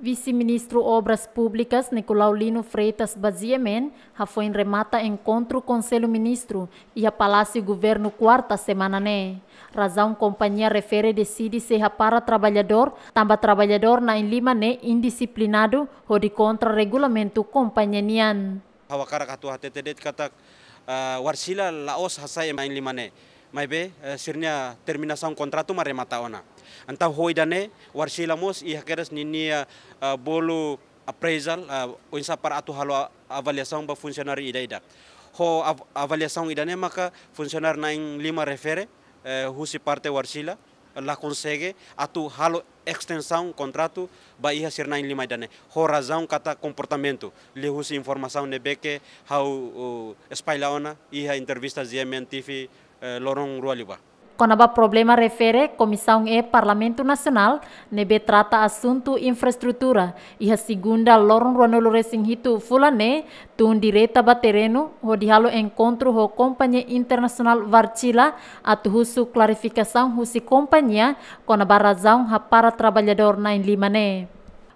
Vice-ministro Obras Públicas Nicolau Lino Freitas Baziemen foi em remata encontro com o ministro e a Palácio Governo quarta semana né. Razão companhia refere decide se para trabalhador, tamba trabalhador na em Lima né indisciplinado ou de contra regulamento companhia nian. Hawakara katu hatetedet katak ah, warsila laos hasai em Lima né. Mas bem, terminação contrato maremata ona. Anta hoi dane warsila mos i hakeras nini uh, uh, bolo appraisal uh, unsa para atu halo avaliação ba funcionário ida ida. Ho avaliação ida ne maka funcionário na em lima refere husi parte warsila la consegue atu halo extensão contrato ba a ser em lima idane. Ho razão kata comportamento li husi informação ne beke how espalhaona ia entrevista zia mentifi lorong rualiba. Conaba problema refere Comissão e Parlamento Nasional nebe trata asuntu infrastruktura e a segunda loron ruanolo resinghito fulane tun direta batereno ho dihalo encontro ho companhia internasional varcila atu husu clarificação husi kompanya Conaba razão ha para trabalhador na limane.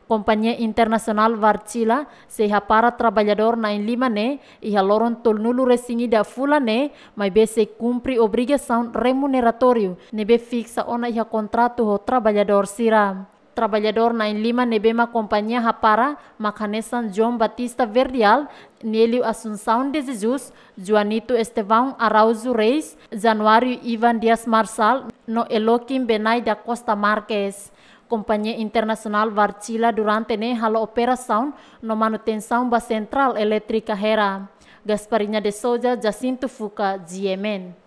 Companhia Internacional Vartila seha para trabalhador na Lima né e a tolnulu resingi da fula né mas be se cumpre obrigação remuneratório ne fixa ona a contrato o trabalhador será trabalhador na Lima nebema companhia Rapara, Macanesan João Batista Verdial, Nélio Assunção de Jesus, Joanito Estevão Araújo Reis, Januário Ivan Dias Marçal, no Eloquim Benai da Costa Marques. Companhia Internacional Varchila durante ne halo operação no manutenção da central elétrica Hera. Gasparinha de Souza, Jacinto Fuca, Yemen.